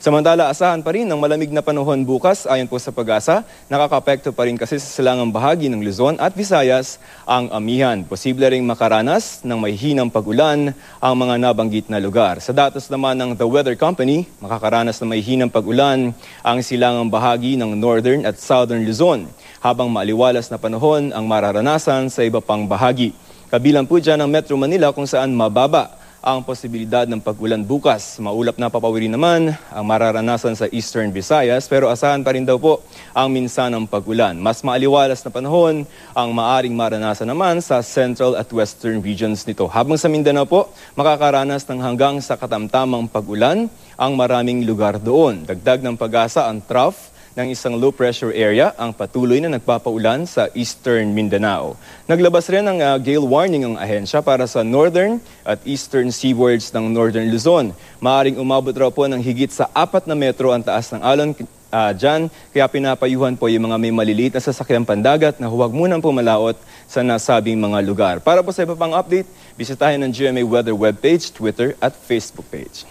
Samantala, asahan pa rin ng malamig na panahon bukas ayon po sa pag-asa. Nakakapekto pa rin kasi sa silangang bahagi ng Luzon at Visayas ang amihan. Posible ring makaranas ng mahihinang pag-ulan ang mga nabanggit na lugar. Sa datos naman ng The Weather Company, makakaranas ng mahihinang pag-ulan ang silangang bahagi ng Northern at Southern Luzon habang maaliwalas na panahon ang mararanasan sa iba pang bahagi. Kabilang po dyan ang Metro Manila kung saan mababa ang posibilidad ng pag-ulan bukas. Maulap na papawirin naman ang mararanasan sa Eastern Visayas pero asahan pa rin daw po ang minsan ng pag-ulan. Mas maaliwalas na panahon ang maaring maranasan naman sa Central at Western regions nito. Habang sa Mindanao po, makakaranas ng hanggang sa katamtamang pag-ulan ang maraming lugar doon. Dagdag ng pag-asa ang trough ng isang low pressure area ang patuloy na nagpapaulan sa eastern Mindanao. Naglabas rin ng uh, ah, gale warning ang ahensya para sa northern at eastern seawards ng northern Luzon. Maaring umabot raw po ng higit sa 4 na metro ang taas ng alon uh, dyan. Kaya pinapayuhan po yung mga may maliliit na sasakyang pandagat na huwag munang pumalaot sa nasabing mga lugar. Para po sa iba pang update, bisitahin ang GMA Weather webpage, Twitter at Facebook page.